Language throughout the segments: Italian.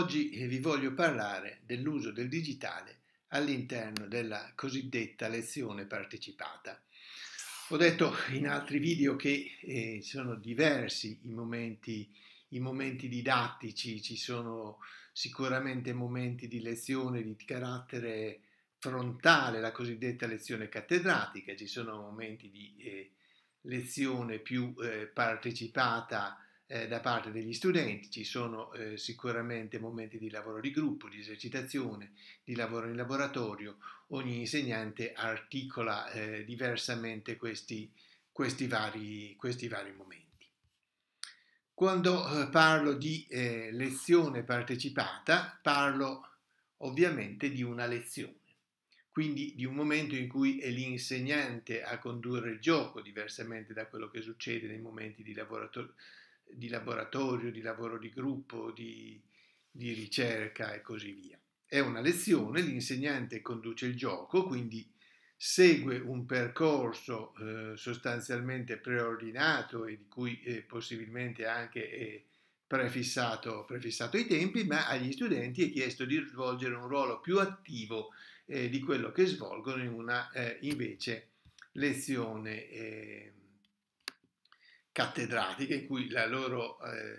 Oggi eh, vi voglio parlare dell'uso del digitale all'interno della cosiddetta lezione partecipata. Ho detto in altri video che eh, sono diversi i momenti, i momenti didattici, ci sono sicuramente momenti di lezione di carattere frontale, la cosiddetta lezione cattedratica, ci sono momenti di eh, lezione più eh, partecipata eh, da parte degli studenti, ci sono eh, sicuramente momenti di lavoro di gruppo, di esercitazione, di lavoro in laboratorio, ogni insegnante articola eh, diversamente questi, questi, vari, questi vari momenti. Quando eh, parlo di eh, lezione partecipata, parlo ovviamente di una lezione quindi di un momento in cui è l'insegnante a condurre il gioco, diversamente da quello che succede nei momenti di, di laboratorio, di lavoro di gruppo, di, di ricerca e così via. È una lezione, l'insegnante conduce il gioco, quindi segue un percorso eh, sostanzialmente preordinato e di cui eh, possibilmente anche eh, prefissato, prefissato, i tempi, ma agli studenti è chiesto di svolgere un ruolo più attivo eh, di quello che svolgono in una eh, invece lezione eh, cattedratiche in cui la, loro, eh,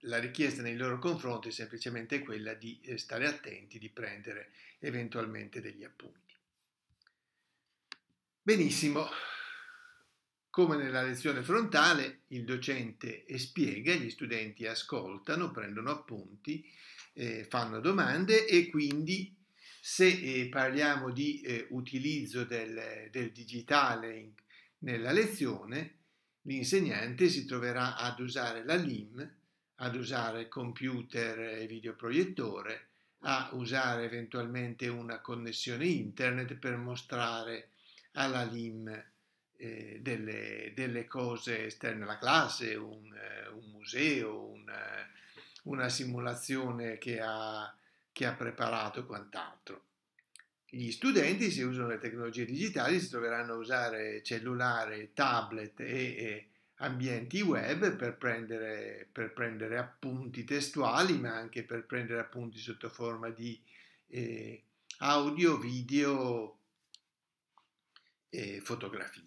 la richiesta nei loro confronti è semplicemente quella di eh, stare attenti, di prendere eventualmente degli appunti. Benissimo, come nella lezione frontale, il docente spiega, gli studenti ascoltano, prendono appunti, eh, fanno domande e quindi se eh, parliamo di eh, utilizzo del, del digitale in, nella lezione, l'insegnante si troverà ad usare la LIM, ad usare computer e videoproiettore, a usare eventualmente una connessione internet per mostrare alla LIM eh, delle, delle, cose esterne alla classe, un, eh, un museo, un, eh, una simulazione che ha, che ha preparato quant'altro. Gli studenti, se usano le tecnologie digitali, si troveranno a usare cellulare, tablet e, e ambienti web per prendere, per prendere, appunti testuali, ma anche per prendere appunti sotto forma di eh, audio, video e fotografie.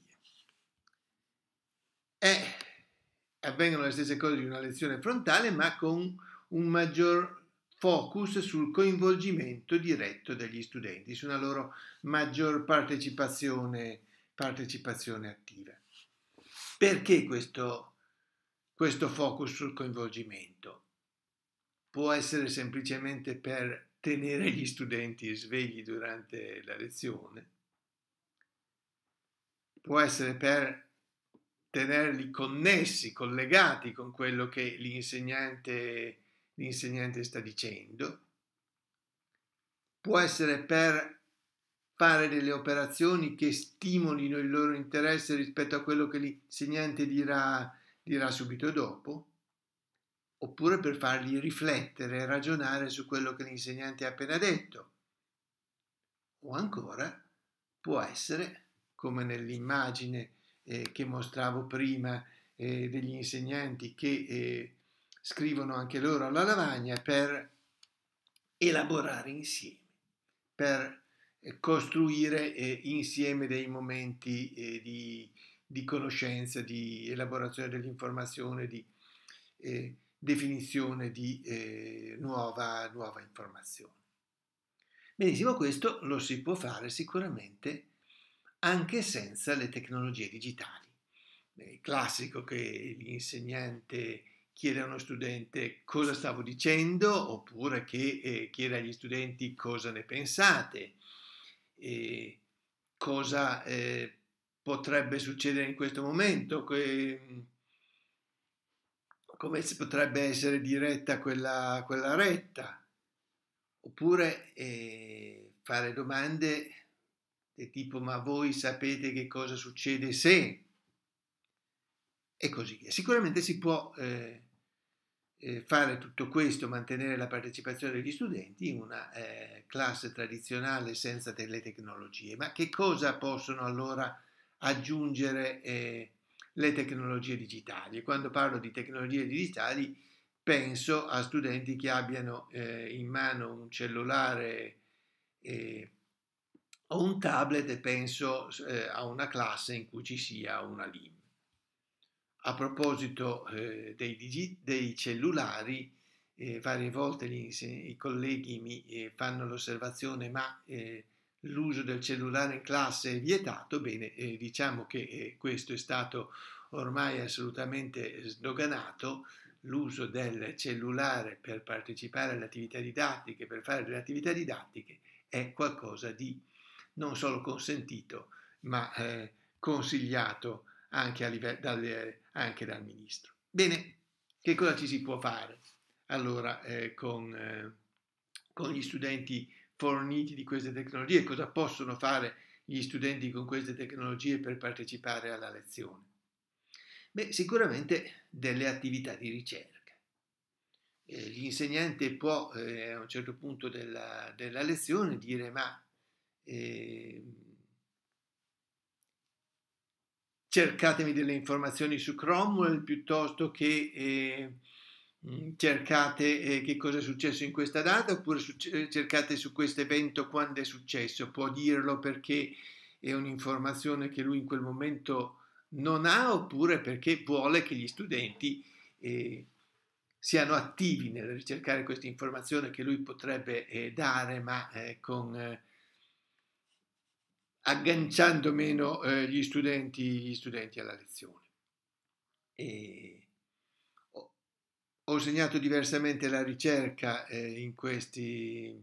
E eh, avvengono le stesse cose di una lezione frontale, ma con un maggior focus sul coinvolgimento diretto degli studenti, su una loro maggior partecipazione, partecipazione attiva. Perché questo, questo focus sul coinvolgimento? Può essere semplicemente per tenere gli studenti svegli durante la lezione, può essere per tenerli connessi, collegati con quello che l'insegnante l'insegnante sta dicendo, può essere per fare delle operazioni che stimolino il loro interesse rispetto a quello che l'insegnante dirà, dirà subito dopo, oppure per fargli riflettere e ragionare su quello che l'insegnante ha appena detto. O ancora può essere, come nell'immagine eh, che mostravo prima eh, degli insegnanti che eh, scrivono anche loro alla lavagna per elaborare insieme, per eh, costruire eh, insieme dei momenti eh, di, di, conoscenza, di elaborazione dell'informazione, di eh, definizione di eh, nuova, nuova informazione. Benissimo, questo lo si può fare sicuramente anche senza le tecnologie digitali. È eh, classico che l'insegnante chiede a uno studente cosa stavo dicendo oppure che eh, chiede agli studenti cosa ne pensate, eh, cosa eh, potrebbe succedere in questo momento, que, come potrebbe essere diretta quella, quella retta, oppure eh, fare domande del tipo ma voi sapete che cosa succede se e così via. Sicuramente si può eh, fare tutto questo, mantenere la partecipazione degli studenti in una eh, classe tradizionale senza delle tecnologie. Ma che cosa possono allora aggiungere eh, le tecnologie digitali? quando parlo di tecnologie digitali penso a studenti che abbiano eh, in mano un cellulare eh, o un tablet e penso eh, a una classe in cui ci sia una LIM. A proposito eh, dei, digi- dei, cellulari, eh, varie volte gli, i colleghi mi eh, fanno l'osservazione, ma eh, l'uso del cellulare in classe è vietato, bene, eh, diciamo che eh, questo è stato ormai assolutamente sdoganato, l'uso del cellulare per partecipare alle attività didattiche, per fare delle attività didattiche, è qualcosa di non solo consentito, ma consigliato anche a livello, dalle, anche dal ministro. Bene, che cosa ci si può fare allora eh, con, eh, con gli studenti forniti di queste tecnologie? Cosa possono fare gli studenti con queste tecnologie per partecipare alla lezione? Beh, sicuramente delle attività di ricerca. Eh, l'insegnante può eh, a un certo punto della, della lezione dire ma eh, cercatemi delle informazioni su Cromwell piuttosto che eh, mm, cercate eh, che cosa è successo in questa data oppure su, cercate su questo evento quando è successo, può dirlo perché è un'informazione che lui in quel momento non ha oppure perché vuole che gli studenti eh, siano attivi nel ricercare questa informazione che lui potrebbe eh, dare ma eh, con eh, agganciando meno eh, gli, studenti, gli, studenti, alla lezione. E ho, ho segnato diversamente la ricerca eh, in, questi,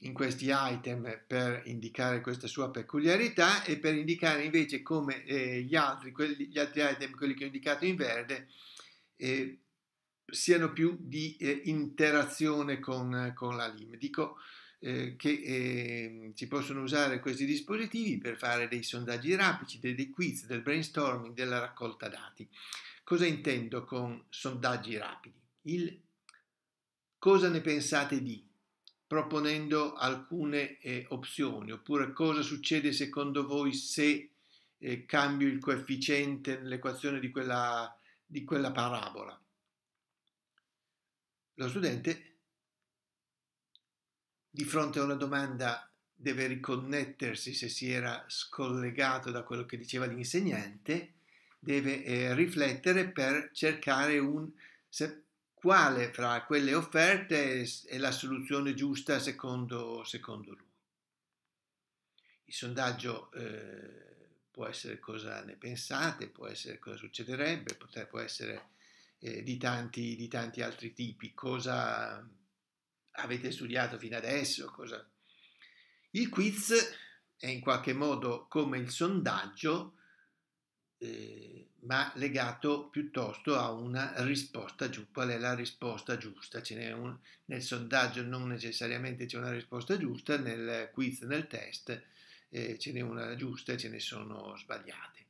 in questi item per indicare questa sua peculiarità e per indicare invece come eh, gli, altri, quelli, gli altri item, quelli che ho indicato in verde, eh, siano più di eh, interazione con, con la LIM. Dico, eh, che eh, si possono usare questi dispositivi per fare dei sondaggi rapidi, dei, dei quiz, del brainstorming, della raccolta dati. Cosa intendo con sondaggi rapidi? Il cosa ne pensate di? proponendo alcune eh, opzioni, oppure cosa succede secondo voi se eh, cambio il coefficiente nell'equazione di quella, di quella parabola. Lo studente di fronte a una domanda deve riconnettersi se si era scollegato da quello che diceva l'insegnante, deve eh, riflettere per cercare un, se, quale fra quelle offerte è la soluzione giusta secondo, secondo lui. Il sondaggio eh, può essere cosa ne pensate, può essere cosa succederebbe, può essere eh, di, tanti, di tanti altri tipi, cosa avete studiato fino adesso, cosa... Il quiz è in qualche modo come il sondaggio, eh, ma legato piuttosto a una risposta giusta. Qual è la risposta giusta? Un, nel sondaggio non necessariamente c'è una risposta giusta, nel quiz, nel test eh, ce n'è una giusta e ce ne sono sbagliate.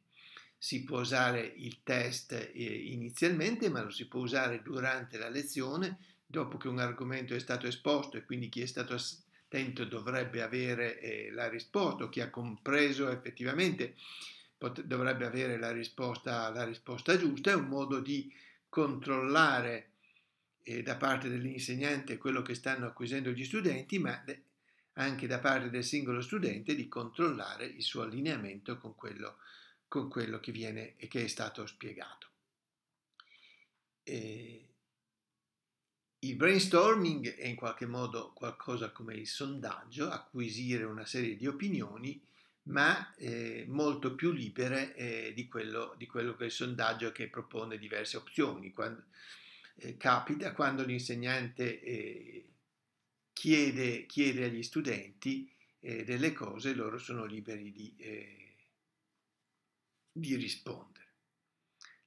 Si può usare il test eh, inizialmente, ma lo si può usare durante la lezione dopo che un argomento è stato esposto e quindi chi è stato attento dovrebbe avere eh, la risposta, o chi ha compreso effettivamente pot- dovrebbe avere la risposta, la risposta, giusta, è un modo di controllare eh, da parte dell'insegnante quello che stanno acquisendo gli studenti, ma anche da parte del singolo studente di controllare il suo allineamento con quello, con quello che viene e che è stato spiegato. E il brainstorming è in qualche modo qualcosa come il sondaggio, acquisire una serie di opinioni, ma eh, molto più libere eh, di, quello, di, quello, che è il sondaggio che propone diverse opzioni. Quando, eh, capita quando l'insegnante eh, chiede, chiede, agli studenti eh, delle cose, loro sono liberi di, eh, di rispondere.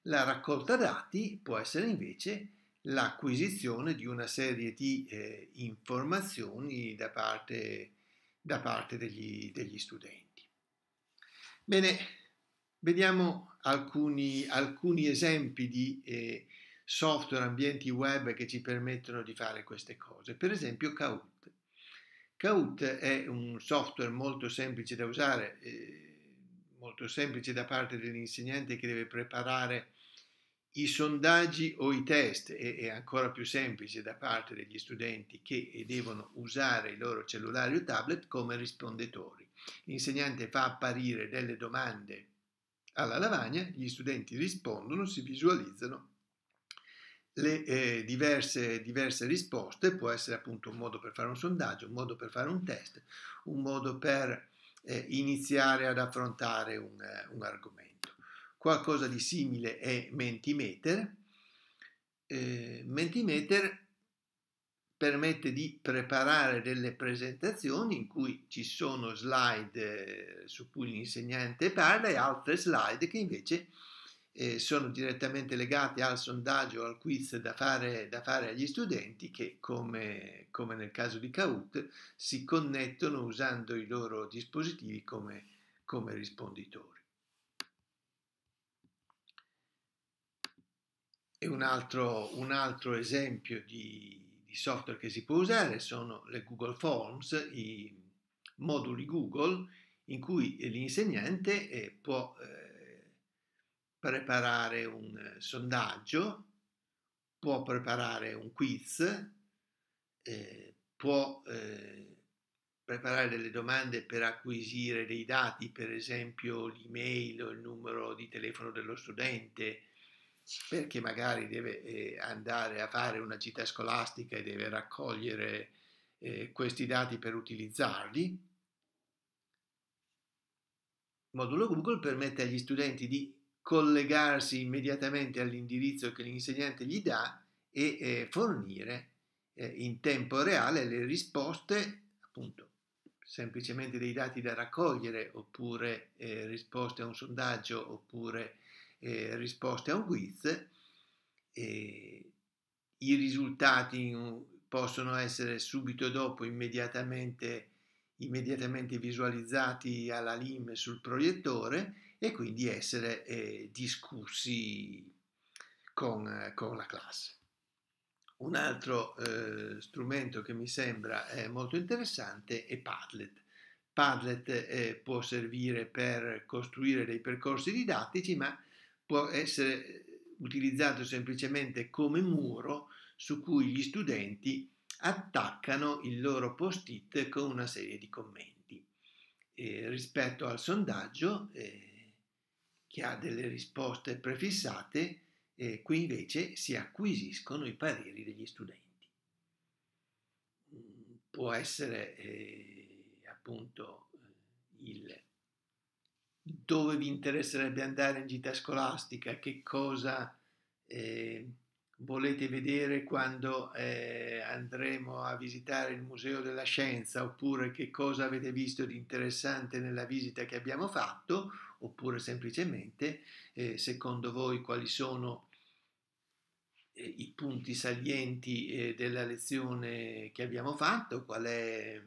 La raccolta dati può essere invece l'acquisizione di una serie di eh, informazioni da parte, da parte degli, degli, studenti. Bene, vediamo alcuni, alcuni esempi di eh, software, ambienti web che ci permettono di fare queste cose. Per esempio Kahoot. Kahoot è un software molto semplice da usare, eh, molto semplice da parte dell'insegnante che deve preparare i sondaggi o i test, è, ancora più semplice da parte degli studenti che eh, devono usare i loro cellulari o tablet come rispondetori. L'insegnante fa apparire delle domande alla lavagna, gli studenti rispondono, si visualizzano le eh, diverse, diverse risposte, può essere appunto un modo per fare un sondaggio, un modo per fare un test, un modo per eh, iniziare ad affrontare un, eh, un argomento. Qualcosa di simile è Mentimeter. Eh, Mentimeter permette di preparare delle presentazioni in cui ci sono slide eh, su cui l'insegnante parla e altre slide che invece eh, sono direttamente legate al sondaggio o al quiz da fare, da fare, agli studenti che, come, come nel caso di Kahoot, si connettono usando i loro dispositivi come, come risponditori. E un altro, un altro esempio di, di, software che si può usare sono le Google Forms, i moduli Google, in cui l'insegnante eh, può eh, preparare un eh, sondaggio, può preparare un quiz, eh, può eh, preparare delle domande per acquisire dei dati, per esempio l'email o il numero di telefono dello studente, perché magari deve eh, andare a fare una gita scolastica e deve raccogliere eh, questi dati per utilizzarli. Il Modulo Google permette agli studenti di collegarsi immediatamente all'indirizzo che l'insegnante gli dà e eh, fornire in tempo reale le risposte, appunto, semplicemente dei dati da raccogliere oppure risposte a un sondaggio oppure eh, risposte a un quiz. Eh, I risultati possono essere subito dopo immediatamente, immediatamente visualizzati alla LIM sul proiettore e quindi essere eh, discussi con, con, la classe. Un altro eh, strumento che mi sembra eh, molto interessante è Padlet. Padlet eh, può servire per costruire dei percorsi didattici, ma può essere utilizzato semplicemente come muro su cui gli studenti attaccano il loro post-it con una serie di commenti. Eh, rispetto al sondaggio, eh, che ha delle risposte prefissate, eh, qui invece si acquisiscono i pareri degli studenti. Può essere eh, appunto il dove vi interesserebbe andare in gita scolastica, che cosa eh, volete vedere quando eh, andremo a visitare il Museo della Scienza, oppure che cosa avete visto di interessante nella visita che abbiamo fatto, oppure semplicemente eh, secondo voi quali sono eh, i punti salienti eh, della lezione che abbiamo fatto, qual è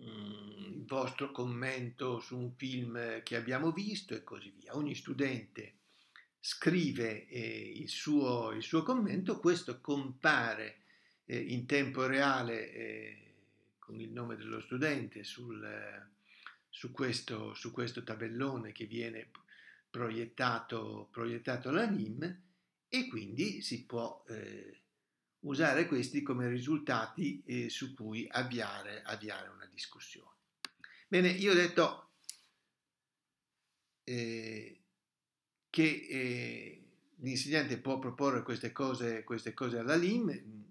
Mm, il vostro commento su un film che abbiamo visto e così via. Ogni studente scrive eh, il, suo, il, suo, commento, questo compare eh, in tempo reale eh, con il nome dello studente sul, su, questo, su, questo, tabellone che viene proiettato, proiettato alla NIM e quindi si può... Eh, usare questi come risultati eh, su cui avviare, avviare, una discussione. Bene, io ho detto eh, che eh, l'insegnante può proporre queste cose, queste cose alla LIM,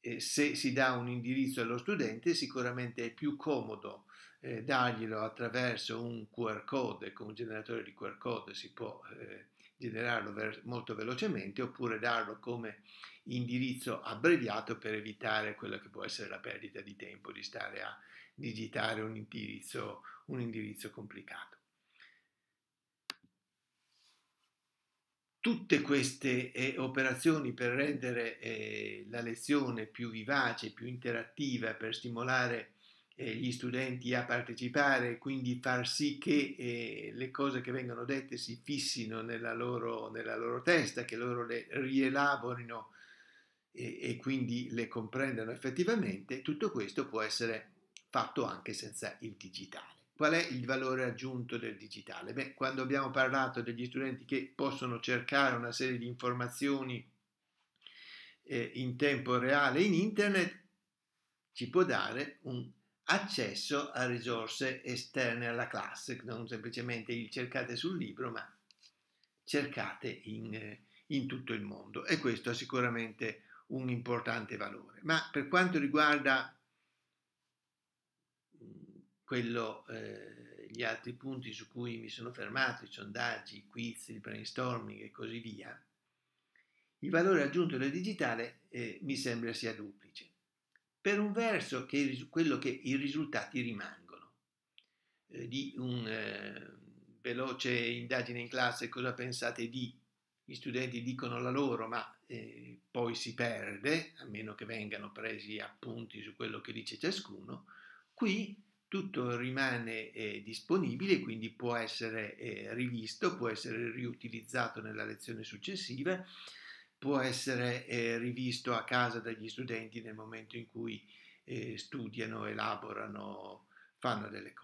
eh, se si dà un indirizzo allo studente sicuramente è più comodo eh, darglielo attraverso un QR code, con un generatore di QR code si può... Eh, generarlo ver- molto velocemente oppure darlo come indirizzo abbreviato per evitare quella che può essere la perdita di tempo di stare a digitare un indirizzo, un indirizzo complicato. Tutte queste eh, operazioni per rendere eh, la lezione più vivace, più interattiva, per stimolare eh, gli studenti a partecipare, quindi far sì che eh, le cose che vengono dette si fissino nella loro, nella loro testa, che loro le rielaborino e, e quindi le comprendano effettivamente, tutto questo può essere fatto anche senza il digitale. Qual è il valore aggiunto del digitale? Beh, quando abbiamo parlato degli studenti che possono cercare una serie di informazioni eh, in tempo reale in internet, ci può dare un accesso a risorse esterne alla classe, non semplicemente il cercate sul libro, ma cercate in, eh, in tutto il mondo e questo ha sicuramente un importante valore. Ma per quanto riguarda mm, quello, eh, gli altri punti su cui mi sono fermato, i sondaggi, i quiz, il brainstorming e così via, il valore aggiunto del digitale eh, mi sembra sia duplice per un verso che, quello che i risultati rimangono. Eh, di una eh, veloce indagine in classe, cosa pensate di? Gli studenti dicono la loro, ma eh, poi si perde, a meno che vengano presi appunti su quello che dice ciascuno. Qui tutto rimane eh, disponibile, quindi può essere eh, rivisto, può essere riutilizzato nella lezione successiva può essere eh, rivisto a casa dagli studenti nel momento in cui eh, studiano, elaborano, fanno delle cose.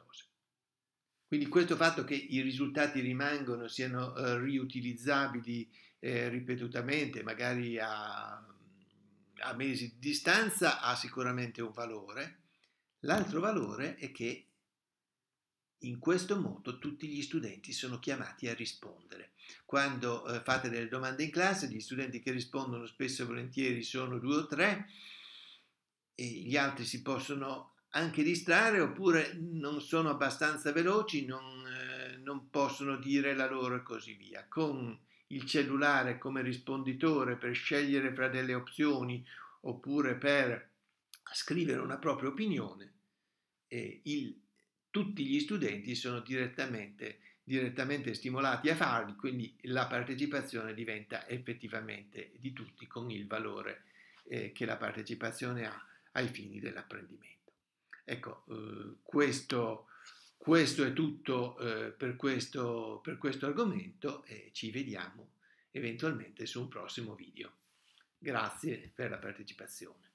Quindi questo fatto che i risultati rimangono, siano eh, riutilizzabili eh, ripetutamente, magari a, a mesi di distanza, ha sicuramente un valore. L'altro valore è che in questo modo tutti gli studenti sono chiamati a rispondere. Quando eh, fate delle domande in classe, gli studenti che rispondono spesso e volentieri sono due o tre, e gli altri si possono anche distrarre oppure non sono abbastanza veloci, non, eh, non possono dire la loro e così via. Con il cellulare come risponditore per scegliere fra delle opzioni oppure per scrivere una propria opinione, eh, il tutti gli studenti sono direttamente, direttamente stimolati a farli, quindi la partecipazione diventa effettivamente di tutti con il valore eh, che la partecipazione ha ai fini dell'apprendimento. Ecco, eh, questo, questo, è tutto eh, per, questo, per questo argomento e ci vediamo eventualmente su un prossimo video. Grazie per la partecipazione.